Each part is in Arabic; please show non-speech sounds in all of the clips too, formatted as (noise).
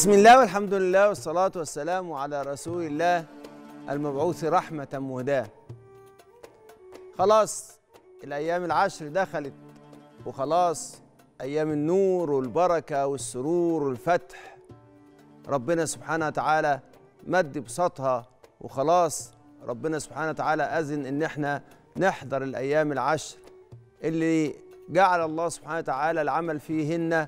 بسم الله والحمد لله والصلاة والسلام على رسول الله المبعوث رحمة مهداة خلاص الأيام العشر دخلت وخلاص أيام النور والبركة والسرور والفتح ربنا سبحانه وتعالى مد بسطها وخلاص ربنا سبحانه وتعالى أذن إن إحنا نحضر الأيام العشر اللي جعل الله سبحانه وتعالى العمل فيهن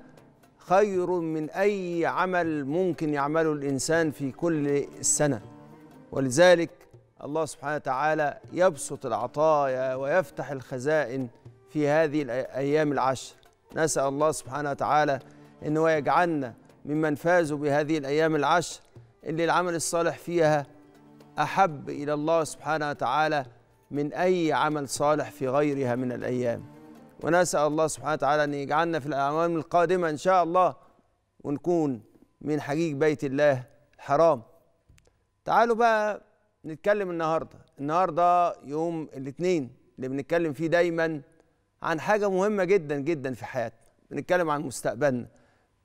خير من أي عمل ممكن يعمله الإنسان في كل السنة ولذلك الله سبحانه وتعالى يبسط العطايا ويفتح الخزائن في هذه الأيام العشر نسأل الله سبحانه وتعالى أنه يجعلنا ممن فازوا بهذه الأيام العشر اللي العمل الصالح فيها أحب إلى الله سبحانه وتعالى من أي عمل صالح في غيرها من الأيام ونسأل الله سبحانه وتعالى أن يجعلنا في الأعوام القادمة إن شاء الله ونكون من حقيق بيت الله الحرام تعالوا بقى نتكلم النهاردة النهاردة يوم الاثنين اللي بنتكلم فيه دايما عن حاجة مهمة جدا جدا في حياتنا بنتكلم عن مستقبلنا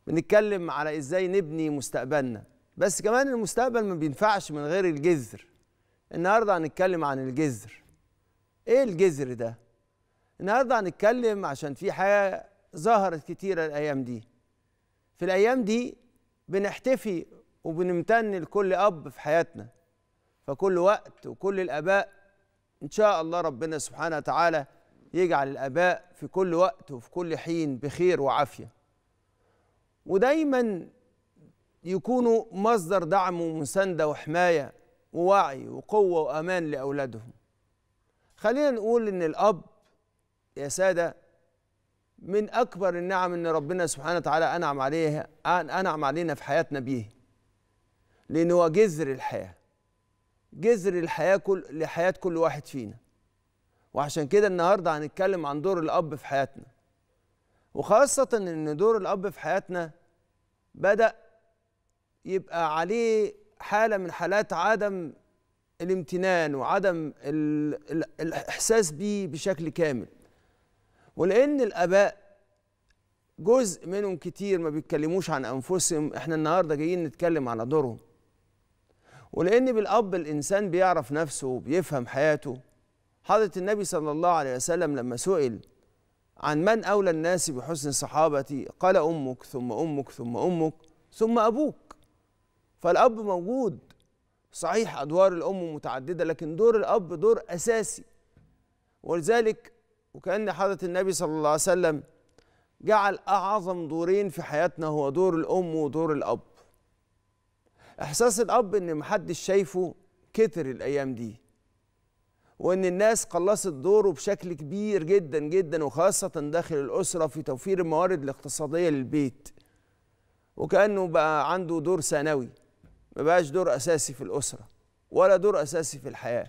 بنتكلم على إزاي نبني مستقبلنا بس كمان المستقبل ما بينفعش من غير الجذر النهاردة هنتكلم عن الجذر ايه الجذر ده النهارده هنتكلم عشان في حاجه ظهرت كتيره الايام دي في الايام دي بنحتفي وبنمتن لكل اب في حياتنا فكل وقت وكل الاباء ان شاء الله ربنا سبحانه وتعالى يجعل الاباء في كل وقت وفي كل حين بخير وعافيه ودايما يكونوا مصدر دعم ومسانده وحمايه ووعي وقوه وامان لاولادهم خلينا نقول ان الاب يا سادة من أكبر النعم أن ربنا سبحانه وتعالى أنعم عليها أنعم علينا في حياتنا بيه لأن هو جذر الحياة جذر الحياة كل لحياة كل واحد فينا وعشان كده النهاردة هنتكلم عن دور الأب في حياتنا وخاصة أن دور الأب في حياتنا بدأ يبقى عليه حالة من حالات عدم الامتنان وعدم الإحساس بيه بشكل كامل ولان الاباء جزء منهم كتير ما بيتكلموش عن انفسهم احنا النهارده جايين نتكلم على دورهم ولان بالاب الانسان بيعرف نفسه وبيفهم حياته حضره النبي صلى الله عليه وسلم لما سئل عن من اولى الناس بحسن صحابتي قال امك ثم امك ثم امك ثم ابوك فالاب موجود صحيح ادوار الام متعدده لكن دور الاب دور اساسي ولذلك وكأن حضرة النبي صلى الله عليه وسلم جعل أعظم دورين في حياتنا هو دور الأم ودور الأب إحساس الأب إن محدش شايفه كتر الأيام دي وإن الناس قلصت دوره بشكل كبير جدا جدا وخاصة داخل الأسرة في توفير الموارد الاقتصادية للبيت وكأنه بقى عنده دور ثانوي ما بقاش دور أساسي في الأسرة ولا دور أساسي في الحياة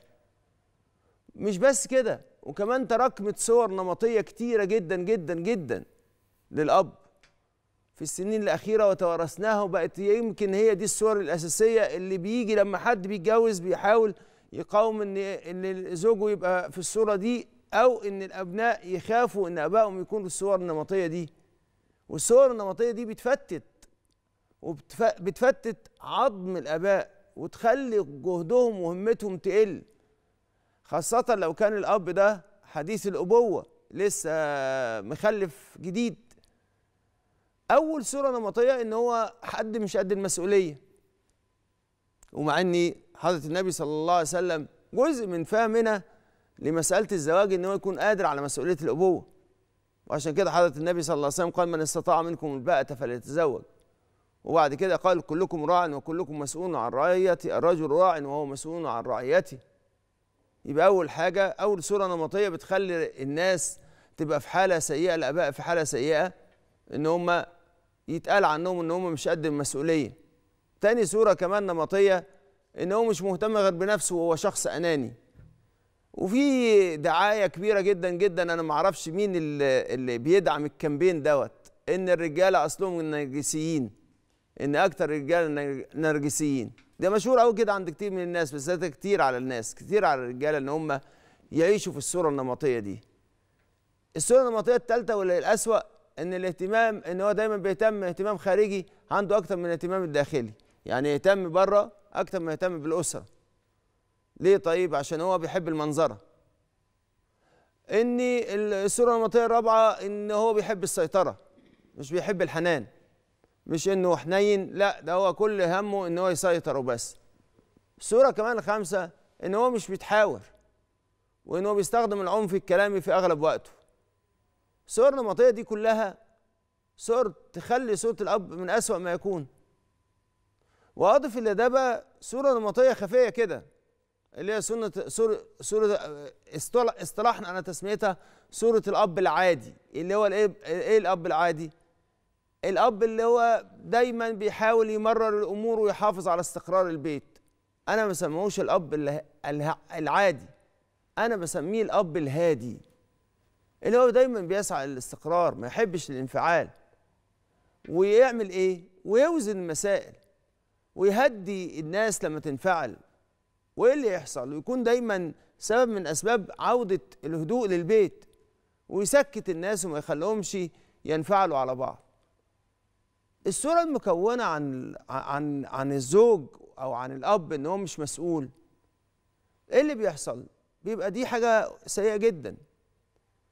مش بس كده وكمان تراكمت صور نمطية كتيرة جدا جدا جدا للأب في السنين الأخيرة وتوارثناها وبقت يمكن هي دي الصور الأساسية اللي بيجي لما حد بيتجوز بيحاول يقاوم إن إن زوجه يبقى في الصورة دي أو إن الأبناء يخافوا إن أبائهم يكونوا الصور النمطية دي والصور النمطية دي بتفتت وبتفتت عظم الآباء وتخلي جهدهم وهمتهم تقل خاصة لو كان الأب ده حديث الأبوة لسه مخلف جديد أول صورة نمطية إن هو حد مش قد المسؤولية ومع إن حضرة النبي صلى الله عليه وسلم جزء من فهمنا لمسألة الزواج إن هو يكون قادر على مسؤولية الأبوة وعشان كده حضرة النبي صلى الله عليه وسلم قال من استطاع منكم الباءة فليتزوج وبعد كده قال كلكم راع وكلكم مسؤول عن رعيتي الرجل راع وهو مسؤول عن رعيته يبقى اول حاجه اول صوره نمطيه بتخلي الناس تبقى في حاله سيئه الاباء في حاله سيئه ان هم يتقال عنهم ان هم مش قد المسؤوليه تاني صوره كمان نمطيه ان هو مش مهتم غير بنفسه وهو شخص اناني وفي دعايه كبيره جدا جدا انا ما اعرفش مين اللي, بيدعم الكامبين دوت ان الرجاله اصلهم نرجسيين ان اكتر الرجاله نرجسيين ده مشهور قوي كده عند كتير من الناس بس ده كتير على الناس كتير على الرجاله ان هم يعيشوا في الصوره النمطيه دي الصوره النمطيه الثالثه ولا الاسوا ان الاهتمام ان هو دايما بيهتم اهتمام خارجي عنده اكتر من الاهتمام الداخلي يعني يهتم بره اكتر ما يهتم بالاسره ليه طيب عشان هو بيحب المنظره ان الصوره النمطيه الرابعه ان هو بيحب السيطره مش بيحب الحنان مش انه حنين لا ده هو كل همه ان هو يسيطر وبس الصورة كمان الخامسة ان هو مش بيتحاور وان هو بيستخدم العنف الكلامي في اغلب وقته الصور النمطية دي كلها صور تخلي صورة الاب من اسوأ ما يكون واضف الى ده بقى صورة نمطية خفية كده اللي هي سنة صورة صورة اصطلاحنا انا تسميتها صورة الاب العادي اللي هو الايه ايه الاب العادي الاب اللي هو دايما بيحاول يمرر الامور ويحافظ على استقرار البيت انا ما بسميهوش الاب العادي انا بسميه الاب الهادي اللي هو دايما بيسعى للاستقرار ما يحبش الانفعال ويعمل ايه ويوزن المسائل ويهدي الناس لما تنفعل وايه اللي يحصل ويكون دايما سبب من اسباب عوده الهدوء للبيت ويسكت الناس وما يخليهمش ينفعلوا على بعض الصوره المكونه عن عن عن الزوج او عن الاب ان هو مش مسؤول ايه اللي بيحصل بيبقى دي حاجه سيئه جدا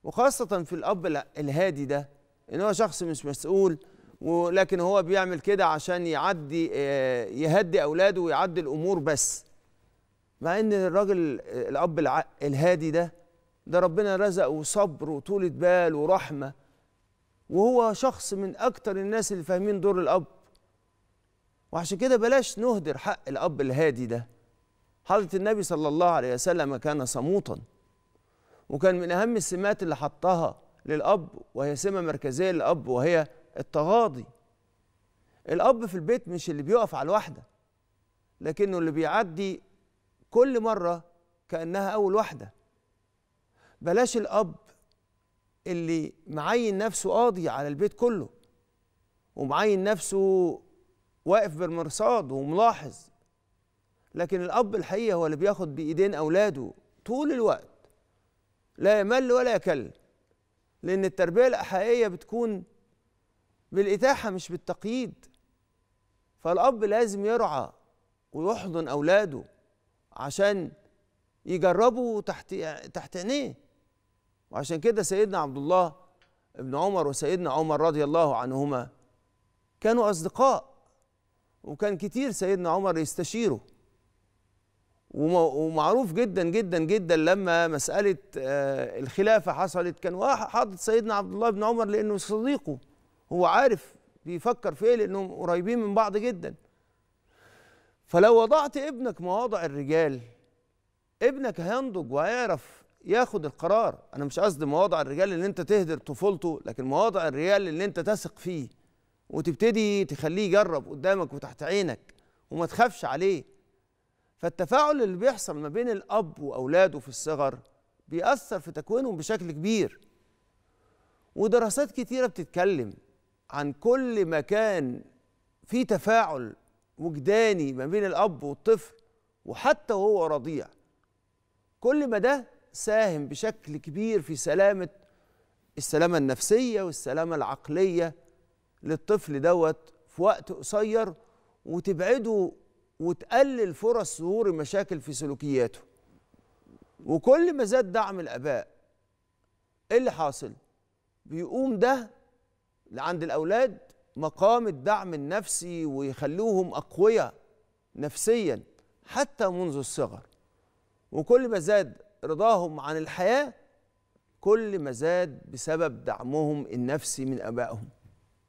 وخاصه في الاب الهادي ده ان هو شخص مش مسؤول ولكن هو بيعمل كده عشان يعدي آه، يهدي اولاده ويعدي الامور بس مع ان الراجل آه، الاب الهادي ده ده ربنا رزقه صبر وطولة بال ورحمه وهو شخص من أكتر الناس اللي فاهمين دور الأب وعشان كده بلاش نهدر حق الأب الهادي ده حضرة النبي صلى الله عليه وسلم كان صموتا وكان من أهم السمات اللي حطها للأب وهي سمة مركزية للأب وهي التغاضي الأب في البيت مش اللي بيقف على الواحدة لكنه اللي بيعدي كل مرة كأنها أول واحدة بلاش الأب اللي معين نفسه قاضي على البيت كله ومعين نفسه واقف بالمرصاد وملاحظ لكن الاب الحقيقه هو اللي بياخد بايدين اولاده طول الوقت لا يمل ولا يكل لان التربيه الحقيقيه بتكون بالاتاحه مش بالتقييد فالاب لازم يرعى ويحضن اولاده عشان يجربوا تحت تحت عينيه وعشان كده سيدنا عبد الله ابن عمر وسيدنا عمر رضي الله عنهما كانوا أصدقاء وكان كتير سيدنا عمر يستشيره ومعروف جدا جدا جدا لما مسألة آه، الخلافة حصلت كان حاطط سيدنا عبد الله بن عمر لأنه صديقه هو عارف بيفكر في ايه لأنهم قريبين من بعض جدا فلو وضعت ابنك مواضع الرجال ابنك هينضج وهيعرف ياخد القرار انا مش قصدي مواضع الرجال اللي انت تهدر طفولته لكن مواضع الرجال اللي انت تثق فيه وتبتدي تخليه يجرب قدامك وتحت عينك وما تخافش عليه فالتفاعل اللي بيحصل ما بين الاب واولاده في الصغر بيأثر في تكوينهم بشكل كبير ودراسات كتيرة بتتكلم عن كل ما كان في تفاعل وجداني ما بين الأب والطفل وحتى وهو رضيع كل ما ده ساهم بشكل كبير في سلامة السلامة النفسية والسلامة العقلية للطفل دوت في وقت قصير وتبعده وتقلل فرص ظهور المشاكل في سلوكياته وكل ما زاد دعم الآباء إيه اللي حاصل؟ بيقوم ده عند الأولاد مقام الدعم النفسي ويخلوهم أقوياء نفسيا حتى منذ الصغر وكل ما زاد رضاهم عن الحياة كل ما زاد بسبب دعمهم النفسي من أبائهم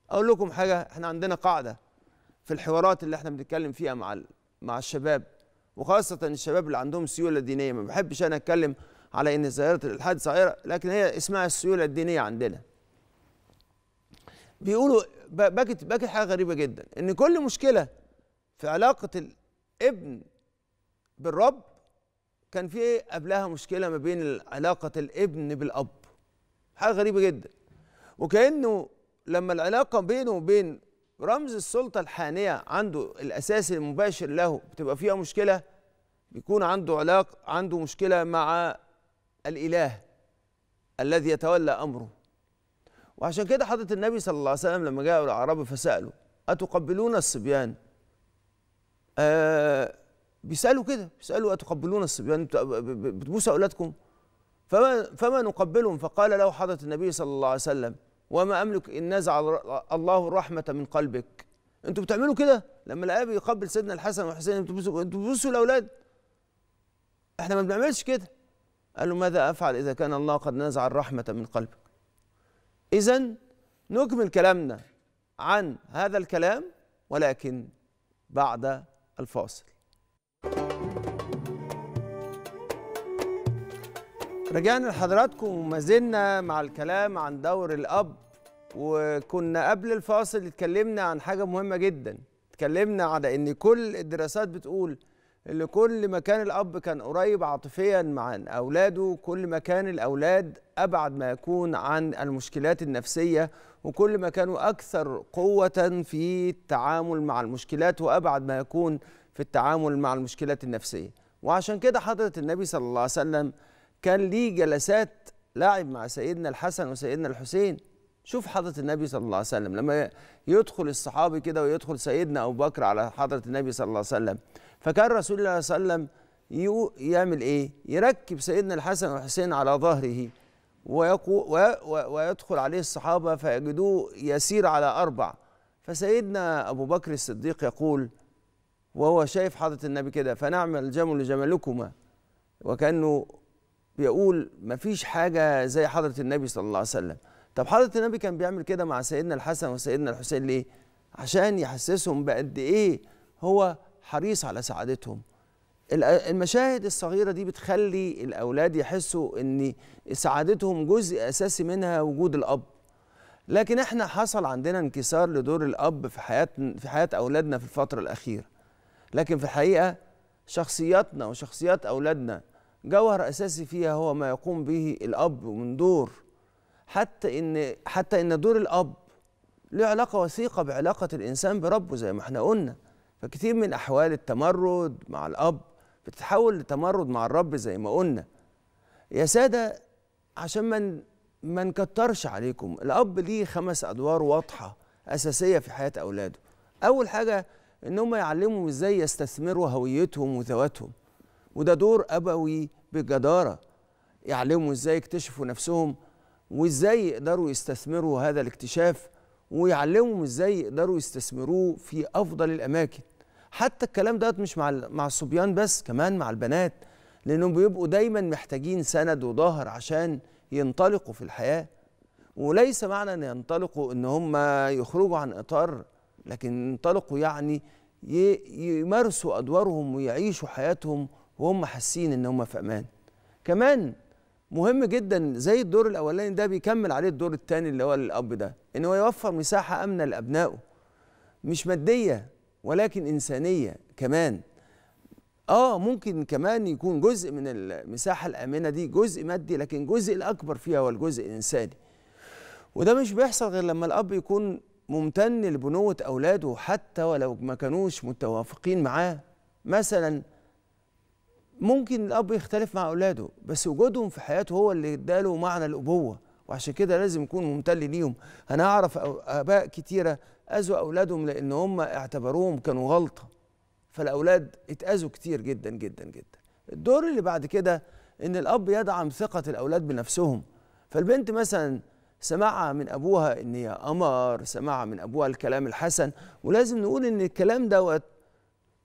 أقول لكم حاجة احنا عندنا قاعدة في الحوارات اللي احنا بنتكلم فيها مع مع الشباب وخاصة الشباب اللي عندهم سيولة دينية ما بحبش أنا أتكلم على إن ظاهرة الإلحاد صغيرة لكن هي اسمها السيولة الدينية عندنا بيقولوا باكت باكت حاجة غريبة جدا إن كل مشكلة في علاقة الابن بالرب كان في قبلها مشكله ما بين علاقه الابن بالاب حاجه غريبه جدا وكانه لما العلاقه بينه وبين رمز السلطه الحانيه عنده الاساس المباشر له بتبقى فيها مشكله بيكون عنده علاقه عنده مشكله مع الاله الذي يتولى امره وعشان كده حضرة النبي صلى الله عليه وسلم لما جاءوا العرب فسالوا أتقبلون الصبيان؟ آه بيسالوا كده بيسالوا اتقبلون الصبيان يعني بتبوسوا اولادكم فما فما نقبلهم فقال له حضره النبي صلى الله عليه وسلم وما املك ان نزع الله الرحمه من قلبك انتوا بتعملوا كده لما الاب يقبل سيدنا الحسن والحسين انتوا بتبوسوا الاولاد احنا ما بنعملش كده قال له ماذا افعل اذا كان الله قد نزع الرحمه من قلبك اذا نكمل كلامنا عن هذا الكلام ولكن بعد الفاصل رجعنا لحضراتكم وما زلنا مع الكلام عن دور الاب وكنا قبل الفاصل اتكلمنا عن حاجه مهمه جدا اتكلمنا على ان كل الدراسات بتقول ان كل ما كان الاب كان قريب عاطفيا مع اولاده كل ما كان الاولاد ابعد ما يكون عن المشكلات النفسيه وكل ما كانوا اكثر قوه في التعامل مع المشكلات وابعد ما يكون في التعامل مع المشكلات النفسيه وعشان كده حضره النبي صلى الله عليه وسلم كان ليه جلسات لعب مع سيدنا الحسن وسيدنا الحسين شوف حضرة النبي صلى الله عليه وسلم لما يدخل الصحابي كده ويدخل سيدنا أبو بكر على حضرة النبي صلى الله عليه وسلم فكان رسول الله صلى الله عليه وسلم يعمل إيه؟ يركب سيدنا الحسن والحسين على ظهره ويدخل عليه الصحابة فيجدوه يسير على أربع فسيدنا أبو بكر الصديق يقول وهو شايف حضرة النبي كده فنعم الجمل جملكما وكأنه بيقول ما فيش حاجه زي حضره النبي صلى الله عليه وسلم طب حضره النبي كان بيعمل كده مع سيدنا الحسن وسيدنا الحسين ليه عشان يحسسهم بقد ايه هو حريص على سعادتهم المشاهد الصغيره دي بتخلي الاولاد يحسوا ان سعادتهم جزء اساسي منها وجود الاب لكن احنا حصل عندنا انكسار لدور الاب في حياه في حياه اولادنا في الفتره الاخيره لكن في الحقيقه شخصياتنا وشخصيات اولادنا جوهر اساسي فيها هو ما يقوم به الاب من دور حتى ان حتى ان دور الاب له علاقه وثيقه بعلاقه الانسان بربه زي ما احنا قلنا فكثير من احوال التمرد مع الاب بتتحول لتمرد مع الرب زي ما قلنا يا ساده عشان ما ما نكترش عليكم الاب ليه خمس ادوار واضحه اساسيه في حياه اولاده اول حاجه ان هم يعلمهم ازاي يستثمروا هويتهم وذواتهم وده دور ابوي بجدارة يعلموا ازاي يكتشفوا نفسهم وازاي يقدروا يستثمروا هذا الاكتشاف ويعلمهم ازاي يقدروا يستثمروه في افضل الاماكن حتى الكلام ده مش مع مع الصبيان بس كمان مع البنات لانهم بيبقوا دايما محتاجين سند وظهر عشان ينطلقوا في الحياه وليس معنى ان ينطلقوا ان هم يخرجوا عن اطار لكن ينطلقوا يعني يمارسوا ادوارهم ويعيشوا حياتهم وهم حاسين ان هم في امان كمان مهم جدا زي الدور الاولاني ده بيكمل عليه الدور الثاني اللي هو الاب ده ان هو يوفر مساحه امنه لابنائه مش ماديه ولكن انسانيه كمان اه ممكن كمان يكون جزء من المساحه الامنه دي جزء مادي لكن الجزء الاكبر فيها هو الجزء الانساني وده مش بيحصل غير لما الاب يكون ممتن لبنوه اولاده حتى ولو ما كانوش متوافقين معاه مثلا ممكن الاب يختلف مع اولاده بس وجودهم في حياته هو اللي اداله معنى الابوه وعشان كده لازم يكون ممتل ليهم انا اعرف اباء كتيره اذوا اولادهم لان هم اعتبروهم كانوا غلطه فالاولاد اتاذوا كتير جدا جدا جدا الدور اللي بعد كده ان الاب يدعم ثقه الاولاد بنفسهم فالبنت مثلا سمعها من ابوها ان هي قمر سمعها من ابوها الكلام الحسن ولازم نقول ان الكلام دوت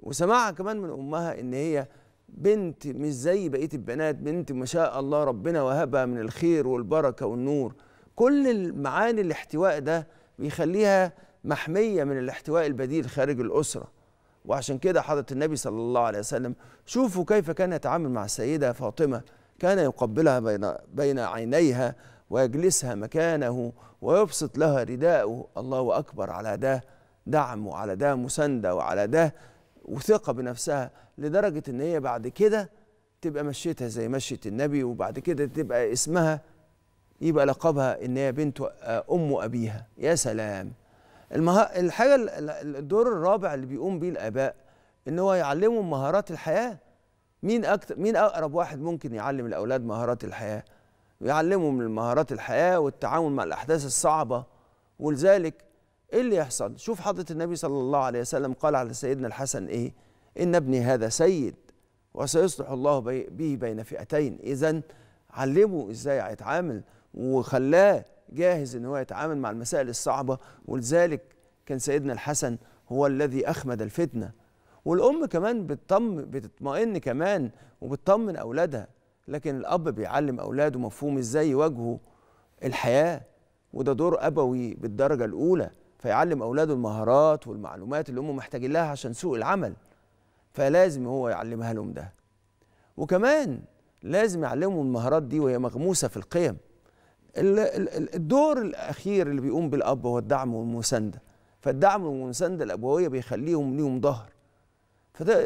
وسمعها كمان من امها ان هي بنت مش زي بقيه البنات بنت ما شاء الله ربنا وهبها من الخير والبركه والنور كل المعاني الاحتواء ده بيخليها محميه من الاحتواء البديل خارج الاسره وعشان كده حضره النبي صلى الله عليه وسلم شوفوا كيف كان يتعامل مع السيده فاطمه كان يقبلها بين بين عينيها ويجلسها مكانه ويبسط لها رداءه الله اكبر على ده دعم وعلى ده مسانده وعلى ده وثقه بنفسها لدرجه ان هي بعد كده تبقى مشيتها زي مشيه النبي وبعد كده تبقى اسمها يبقى لقبها ان هي بنت آه، ام ابيها يا سلام المه... الحاجه الدور الرابع اللي بيقوم بيه الاباء ان هو يعلمهم مهارات الحياه مين اكتر مين اقرب واحد ممكن يعلم الاولاد مهارات الحياه يعلمهم مهارات الحياه والتعامل مع الاحداث الصعبه ولذلك ايه اللي يحصل شوف حضره النبي صلى الله عليه وسلم قال على سيدنا الحسن ايه ان ابني هذا سيد وسيصلح الله به بي بين فئتين اذا علمه ازاي هيتعامل وخلاه جاهز ان هو يتعامل مع المسائل الصعبه ولذلك كان سيدنا الحسن هو الذي اخمد الفتنه والام كمان بتطم بتطمئن كمان وبتطمن اولادها لكن الاب بيعلم اولاده مفهوم ازاي يواجهوا الحياه وده دور ابوي بالدرجه الاولى فيعلم اولاده المهارات والمعلومات اللي هم محتاجين لها عشان سوق العمل فلازم هو يعلمها لهم ده وكمان لازم يعلمهم المهارات دي وهي مغموسه في القيم الدور الاخير اللي بيقوم بالاب هو الدعم والمسانده فالدعم والمسانده الابويه بيخليهم ليهم ظهر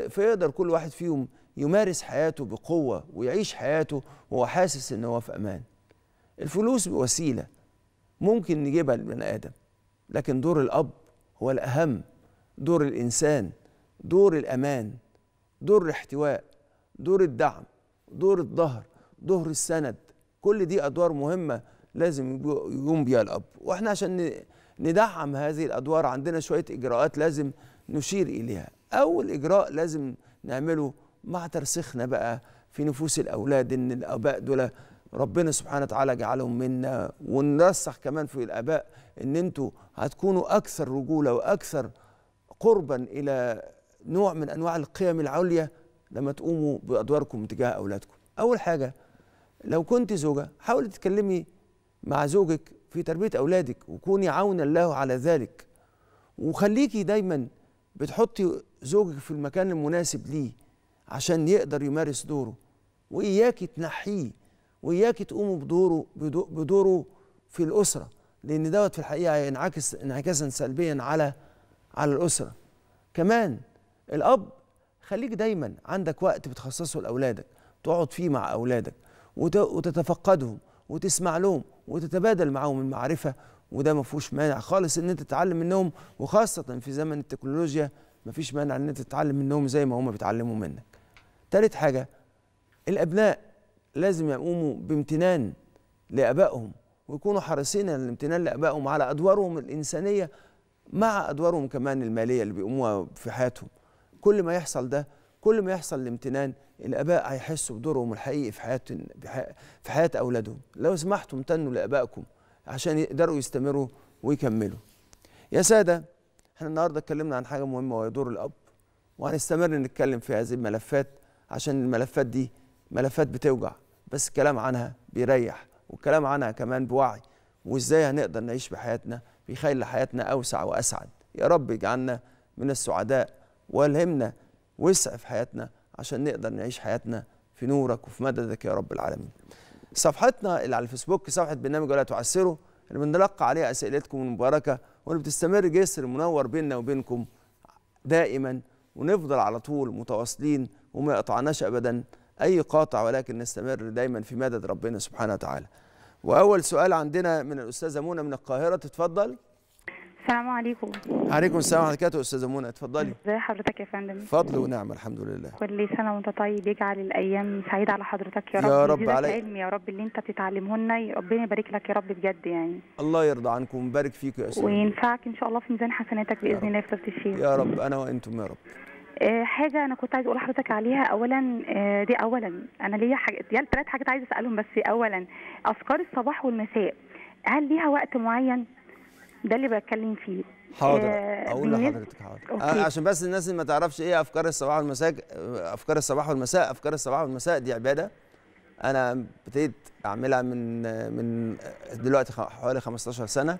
فيقدر كل واحد فيهم يمارس حياته بقوه ويعيش حياته وهو حاسس ان هو في امان الفلوس وسيله ممكن نجيبها للبني ادم لكن دور الاب هو الاهم دور الانسان دور الامان دور الاحتواء دور الدعم دور الظهر دور السند كل دي ادوار مهمه لازم يقوم بيها الاب واحنا عشان ندعم هذه الادوار عندنا شويه اجراءات لازم نشير اليها اول اجراء لازم نعمله مع ترسيخنا بقى في نفوس الاولاد ان الاباء دول ربنا سبحانه وتعالى جعلهم منا ونرسخ كمان في الاباء ان انتوا هتكونوا اكثر رجوله واكثر قربا الى نوع من انواع القيم العليا لما تقوموا بادواركم تجاه اولادكم اول حاجه لو كنت زوجه حاولي تتكلمي مع زوجك في تربيه اولادك وكوني عونا له على ذلك وخليكي دايما بتحطي زوجك في المكان المناسب ليه عشان يقدر يمارس دوره واياكي تنحيه واياكي تقوموا بدوره بدوره في الاسره لان دوت في الحقيقه هينعكس انعكاسا سلبيا على على الاسره كمان الاب خليك دايما عندك وقت بتخصصه لاولادك تقعد فيه مع اولادك وتتفقدهم وتسمع لهم وتتبادل معاهم المعرفه وده ما فيهوش مانع خالص ان انت تتعلم منهم وخاصه في زمن التكنولوجيا ما فيش مانع ان انت تتعلم منهم زي ما هم بيتعلموا منك تالت حاجه الابناء لازم يقوموا بامتنان لابائهم ويكونوا حريصين على الامتنان لابائهم على ادوارهم الانسانيه مع ادوارهم كمان الماليه اللي بيقوموها في حياتهم كل ما يحصل ده كل ما يحصل الامتنان الاباء هيحسوا بدورهم الحقيقي في حياه في حياه اولادهم لو سمحتوا امتنوا لابائكم عشان يقدروا يستمروا ويكملوا يا ساده احنا النهارده اتكلمنا عن حاجه مهمه وهي دور الاب وهنستمر نتكلم في هذه الملفات عشان الملفات دي ملفات بتوجع بس الكلام عنها بيريح والكلام عنها كمان بوعي وازاي هنقدر نعيش بحياتنا بيخلي حياتنا اوسع واسعد يا رب اجعلنا من السعداء والهمنا وسع في حياتنا عشان نقدر نعيش حياتنا في نورك وفي مددك يا رب العالمين صفحتنا اللي على الفيسبوك صفحه برنامج ولا تعسره اللي بنلقى عليها اسئلتكم المباركه واللي بتستمر جسر منور بيننا وبينكم دائما ونفضل على طول متواصلين وما يقطعناش ابدا أي قاطع ولكن نستمر دايما في مدد ربنا سبحانه وتعالى وأول سؤال عندنا من الأستاذة منى من القاهرة تتفضل السلام عليكم عليكم السلام ورحمه الله استاذه منى اتفضلي ازي حضرتك يا فندم فضل ونعم الحمد لله كل سنه وانت طيب يجعل الايام سعيده على حضرتك يا رب يا رب عليك علم يا رب اللي انت بتتعلمه لنا ربنا يبارك لك يا رب بجد يعني الله يرضى عنكم ويبارك فيك يا استاذه وينفعك ان شاء الله في ميزان حسناتك باذن الله في الشيخ يا رب انا وانتم يا رب آه، حاجه انا كنت عايز اقول لحضرتك عليها اولا آه، دي اولا انا ليا حاجه ثلاث حاجات عايزه اسالهم بس اولا اذكار الصباح والمساء هل ليها وقت معين ده اللي بتكلم فيه حاضر آه، اقول لحضرتك حاضر أوكي. عشان بس الناس اللي ما تعرفش ايه افكار الصباح والمساء افكار الصباح والمساء افكار الصباح والمساء دي عباده انا ابتديت اعملها من من دلوقتي حوالي 15 سنه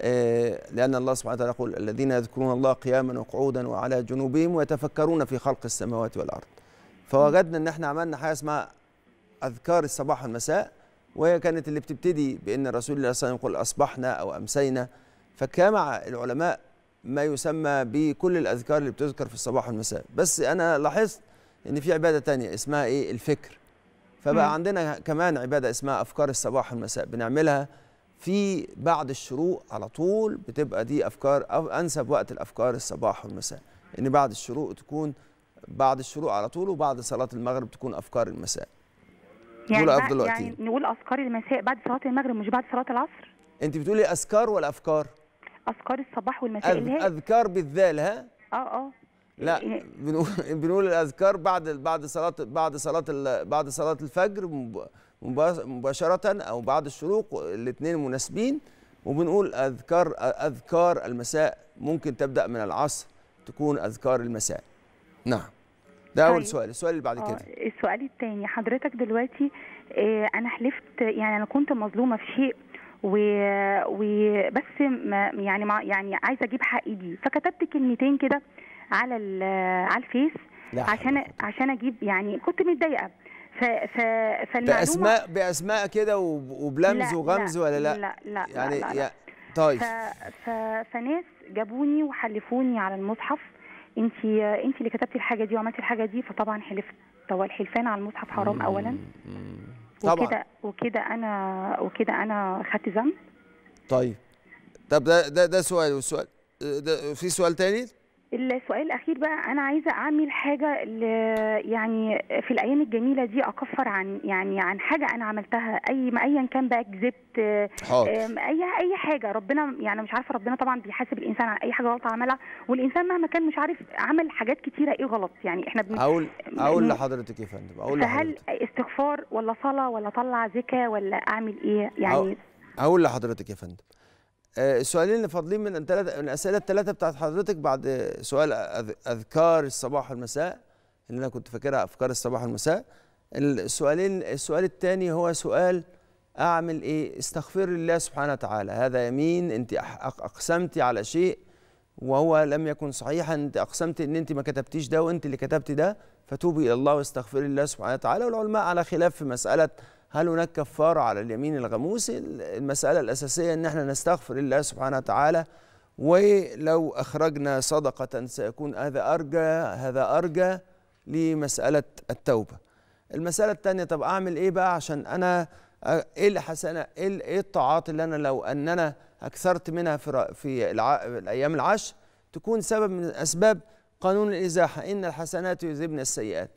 آه، لأن الله سبحانه وتعالى يقول الذين يذكرون الله قياما وقعودا وعلى جنوبهم ويتفكرون في خلق السماوات والأرض فوجدنا أن احنا عملنا حاجة اسمها أذكار الصباح والمساء وهي كانت اللي بتبتدي بأن الرسول الله صلى الله عليه وسلم يقول أصبحنا أو أمسينا فجمع العلماء ما يسمى بكل الأذكار اللي بتذكر في الصباح والمساء بس أنا لاحظت أن في عبادة تانية اسمها إيه الفكر فبقى عندنا كمان عبادة اسمها أفكار الصباح والمساء بنعملها في بعد الشروق على طول بتبقى دي افكار أو انسب وقت الافكار الصباح والمساء ان بعد الشروق تكون بعد الشروق على طول وبعد صلاه المغرب تكون افكار المساء يعني نقول افضل وقتين يعني نقول اذكار المساء بعد صلاه المغرب مش بعد صلاه العصر انت بتقولي اذكار ولا افكار اذكار الصباح والمساء أذ... اللي هي اذكار بالذال ها اه اه لا يعني بنقول (laughs) بنقول الاذكار بعد بعد صلاه بعد صلاه بعد صلاه الفجر مباشره او بعد الشروق الاثنين مناسبين وبنقول اذكار اذكار المساء ممكن تبدا من العصر تكون اذكار المساء نعم ده اول طيب. سؤال السؤال اللي بعد آه، كده السؤال الثاني حضرتك دلوقتي آه، انا حلفت يعني انا كنت مظلومه في شيء و... وبس يعني ما يعني عايزه اجيب حقي دي فكتبت كلمتين كده على على الفيس عشان عشان اجيب يعني كنت متضايقه ف... ف... فالمعلومه باسماء باسماء كده وبلمز لا وغمز لا ولا لا؟ لا لا يعني لا لا, لا. طيب ف... فناس جابوني وحلفوني على المصحف انت انت اللي كتبتي الحاجه دي وعملتي الحاجه دي فطبعا حلفت طب الحلفان على المصحف حرام اولا طبعا وكده وكده انا وكده انا خدت ذنب طيب طب ده ده ده سؤال وسؤال ده في سؤال تاني؟ السؤال الاخير بقى انا عايزه اعمل حاجه يعني في الايام الجميله دي اكفر عن يعني عن حاجه انا عملتها اي ما ايا كان بقى كذبت اي اي حاجه ربنا يعني مش عارفه ربنا طبعا بيحاسب الانسان على اي حاجه غلط عملها والانسان مهما كان مش عارف عمل حاجات كتيره ايه غلط يعني احنا بن... اقول اقول لحضرتك يا فندم اقول لحضرتك فهل استغفار ولا صلاه ولا طلع زكاه ولا اعمل ايه يعني أقول لحضرتك يا فندم آه، السؤالين اللي فاضلين من الثلاثه من الاسئله الثلاثه بتاعت حضرتك بعد سؤال اذكار الصباح والمساء اللي انا كنت فاكرها افكار الصباح والمساء السؤالين السؤال الثاني هو سؤال اعمل ايه استغفر الله سبحانه وتعالى هذا يمين انت اقسمتي على شيء وهو لم يكن صحيحا انت اقسمت ان انت ما كتبتيش ده وانت اللي كتبتي ده فتوبي الى الله واستغفري الله سبحانه وتعالى والعلماء على خلاف في مساله هل هناك كفارة على اليمين الغموس المسألة الأساسية أن احنا نستغفر الله سبحانه وتعالى ولو أخرجنا صدقة سيكون هذا أرجى هذا أرجى لمسألة التوبة المسألة الثانية طب أعمل إيه بقى عشان أنا إيه الحسنة إيه الطاعات إيه اللي أنا لو أن أنا أكثرت منها في, في الأيام العشر تكون سبب من أسباب قانون الإزاحة إن الحسنات يذهبن السيئات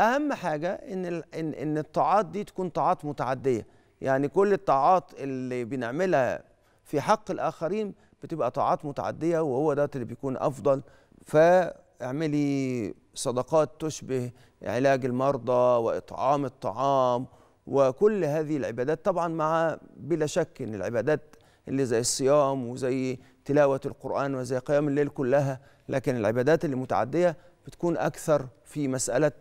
اهم حاجه ان ان ان الطاعات دي تكون طاعات متعديه يعني كل الطاعات اللي بنعملها في حق الاخرين بتبقى طاعات متعديه وهو ده اللي بيكون افضل فاعملي صدقات تشبه علاج المرضى واطعام الطعام وكل هذه العبادات طبعا مع بلا شك ان العبادات اللي زي الصيام وزي تلاوه القران وزي قيام الليل كلها لكن العبادات اللي متعديه بتكون اكثر في مساله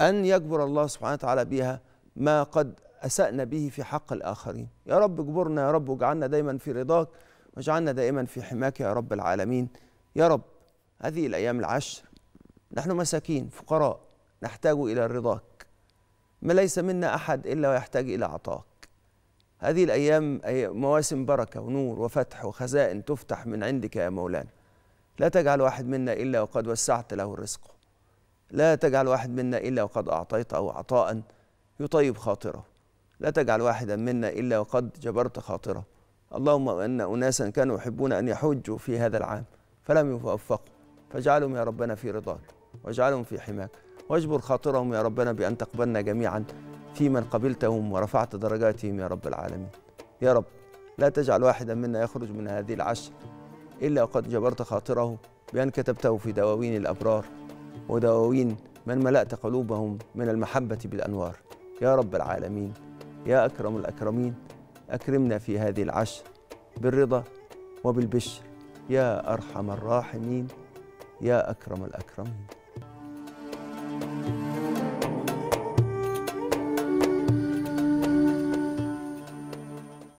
أن يجبر الله سبحانه وتعالى بها ما قد أسأنا به في حق الآخرين يا رب اجبرنا يا رب واجعلنا دايما في رضاك واجعلنا دائما في حماك يا رب العالمين يا رب هذه الأيام العشر نحن مساكين فقراء نحتاج إلى رضاك ما ليس منا أحد إلا ويحتاج إلى عطاك هذه الأيام مواسم بركة ونور وفتح وخزائن تفتح من عندك يا مولانا لا تجعل واحد منا إلا وقد وسعت له الرزق لا تجعل واحد منا إلا وقد أعطيت أو عطاء يطيب خاطره لا تجعل واحدا منا إلا وقد جبرت خاطره اللهم أن أناسا كانوا يحبون أن يحجوا في هذا العام فلم يوفقوا فاجعلهم يا ربنا في رضاك واجعلهم في حماك واجبر خاطرهم يا ربنا بأن تقبلنا جميعا في من قبلتهم ورفعت درجاتهم يا رب العالمين يا رب لا تجعل واحدا منا يخرج من هذه العشر إلا وقد جبرت خاطره بأن كتبته في دواوين الأبرار ودواوين من ملأت قلوبهم من المحبة بالأنوار يا رب العالمين يا أكرم الأكرمين أكرمنا في هذه العشر بالرضا وبالبشر يا أرحم الراحمين يا أكرم الأكرمين